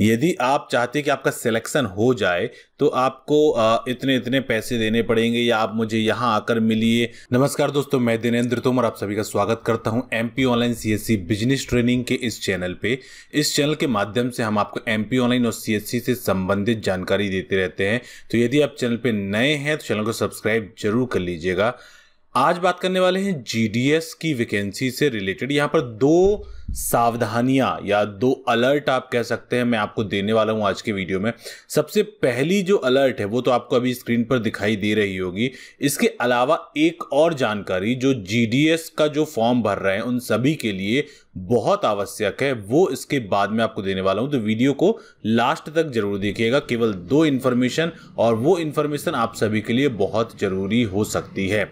यदि आप चाहते कि आपका सिलेक्शन हो जाए तो आपको इतने इतने पैसे देने पड़ेंगे या आप मुझे यहाँ आकर मिलिए नमस्कार दोस्तों मैं दिनेंद्र तोमर आप सभी का स्वागत करता हूँ P online C business training के इस चैनल पे इस चैनल के माध्यम से हम आपको पी ऑनलाइन और सी से संबंधित जानकारी देते रहते हैं तो यदि आप चैनल पर नए हैं तो चैनल को सब्सक्राइब जरूर कर लीजिएगा आज बात करने वाले हैं जीडीएस की वैकेंसी से रिलेटेड यहाँ पर दो सावधानियां या दो अलर्ट आप कह सकते हैं मैं आपको देने वाला हूं आज के वीडियो में सबसे पहली जो अलर्ट है वो तो आपको अभी स्क्रीन पर दिखाई दे रही होगी इसके अलावा एक और जानकारी जो जीडीएस का जो फॉर्म भर रहे हैं उन सभी के लिए बहुत आवश्यक है वो इसके बाद में आपको देने वाला हूं तो वीडियो को लास्ट तक जरूर देखिएगा केवल दो इन्फॉर्मेशन और वो इन्फॉर्मेशन आप सभी के लिए बहुत ज़रूरी हो सकती है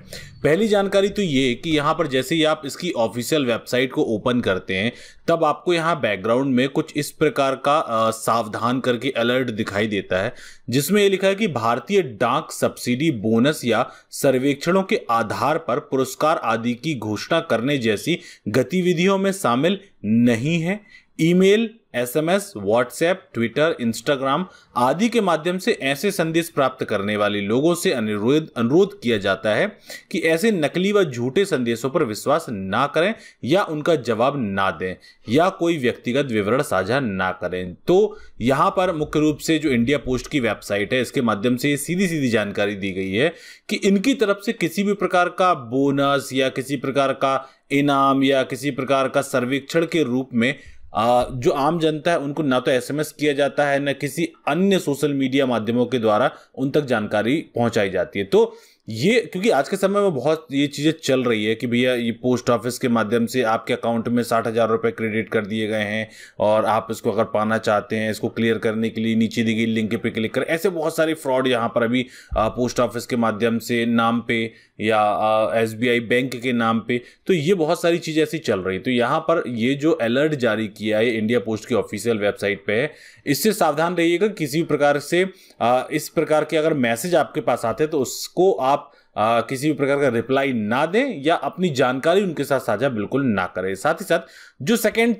पहली जानकारी तो ये कि यहाँ पर जैसे ही आप इसकी ऑफिशियल वेबसाइट को ओपन करते हैं तब आपको यहाँ बैकग्राउंड में कुछ इस प्रकार का आ, सावधान करके अलर्ट दिखाई देता है जिसमें ये लिखा है कि भारतीय डाक सब्सिडी बोनस या सर्वेक्षणों के आधार पर पुरस्कार आदि की घोषणा करने जैसी गतिविधियों में शामिल नहीं है email SMS, WhatsApp Twitter Instagram आदि के माध्यम से ऐसे संदेश प्राप्त करने वाले लोगों से अनुरोध अनुरोध किया जाता है कि ऐसे नकली व झूठे संदेशों पर विश्वास ना करें या उनका जवाब ना दें या कोई व्यक्तिगत विवरण साझा ना करें तो यहाँ पर मुख्य रूप से जो इंडिया पोस्ट की वेबसाइट है इसके माध्यम से सीधी सीधी जानकारी दी गई है कि इनकी तरफ से किसी भी प्रकार का बोनस या किसी प्रकार का इनाम या किसी प्रकार का सर्वेक्षण के रूप में जो आम जनता है उनको ना तो एसएमएस किया जाता है ना किसी अन्य सोशल मीडिया माध्यमों के द्वारा उन तक जानकारी पहुंचाई जाती है तो ये क्योंकि आज के समय में बहुत ये चीज़ें चल रही है कि भैया ये पोस्ट ऑफिस के माध्यम से आपके अकाउंट में साठ हज़ार रुपये क्रेडिट कर दिए गए हैं और आप इसको अगर पाना चाहते हैं इसको क्लियर करने के लिए नीचे दी गई लिंक पे क्लिक करें ऐसे बहुत सारे फ्रॉड यहाँ पर अभी पोस्ट ऑफिस के माध्यम से नाम पे या एस बैंक के नाम पे तो ये बहुत सारी चीज़ें ऐसी चल रही तो यहाँ पर ये जो अलर्ट जारी किया है इंडिया पोस्ट की ऑफिशियल वेबसाइट पर है इससे सावधान रहिएगा किसी भी प्रकार से इस प्रकार के अगर मैसेज आपके पास आते हैं तो उसको आप आ, किसी भी प्रकार का रिप्लाई ना दें या अपनी जानकारी उनके साथ साझा बिल्कुल ना करें साथ ही साथ जो सेकेंड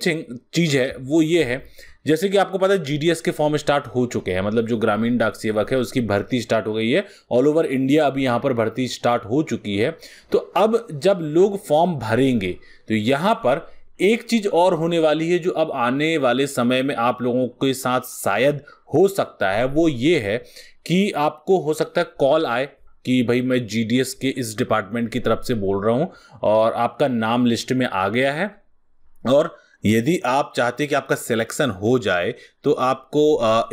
चीज़ है वो ये है जैसे कि आपको पता है जीडीएस के फॉर्म स्टार्ट हो चुके हैं मतलब जो ग्रामीण डाक सेवक है उसकी भर्ती स्टार्ट हो गई है ऑल ओवर इंडिया अभी यहाँ पर भर्ती स्टार्ट हो चुकी है तो अब जब लोग फॉर्म भरेंगे तो यहाँ पर एक चीज और होने वाली है जो अब आने वाले समय में आप लोगों के साथ शायद हो सकता है वो ये है कि आपको हो सकता है कॉल आए कि भाई मैं जी के इस डिपार्टमेंट की तरफ से बोल रहा हूँ और आपका नाम लिस्ट में आ गया है और यदि आप चाहते कि आपका सिलेक्शन हो जाए तो आपको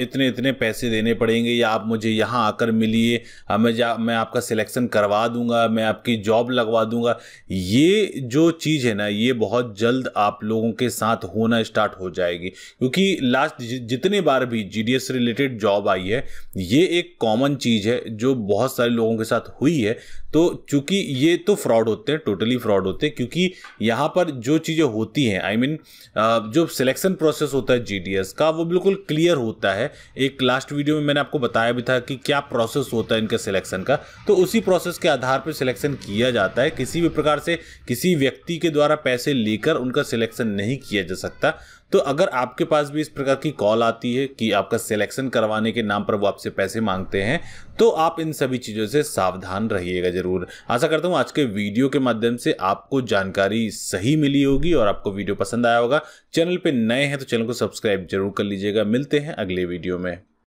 इतने इतने पैसे देने पड़ेंगे या आप मुझे यहाँ आकर मिलिए मैं जा मैं आपका सिलेक्शन करवा दूंगा मैं आपकी जॉब लगवा दूंगा ये जो चीज़ है ना ये बहुत जल्द आप लोगों के साथ होना स्टार्ट हो जाएगी क्योंकि लास्ट जितने बार भी जी रिलेटेड जॉब आई है ये एक कॉमन चीज़ है जो बहुत सारे लोगों के साथ हुई है तो चूंकि ये तो फ्रॉड होते हैं टोटली फ्रॉड होते हैं क्योंकि यहाँ पर जो चीज़ें होती हैं आई I मीन mean, जो सिलेक्शन प्रोसेस होता है जी का वो बिल्कुल क्लियर होता है एक लास्ट वीडियो में मैंने आपको बताया भी था कि क्या प्रोसेस होता है इनके सिलेक्शन का तो उसी प्रोसेस के आधार पर सिलेक्शन किया जाता है किसी भी प्रकार से किसी व्यक्ति के द्वारा पैसे लेकर उनका सिलेक्शन नहीं किया जा सकता तो अगर आपके पास भी इस प्रकार की कॉल आती है कि आपका सिलेक्शन करवाने के नाम पर वो आपसे पैसे मांगते हैं तो आप इन सभी चीज़ों से सावधान रहिएगा ज़रूर आशा करता हूँ आज के वीडियो के माध्यम से आपको जानकारी सही मिली होगी और आपको वीडियो पसंद आया होगा चैनल पर नए हैं तो चैनल को सब्सक्राइब जरूर कर लीजिएगा मिलते हैं अगले वीडियो में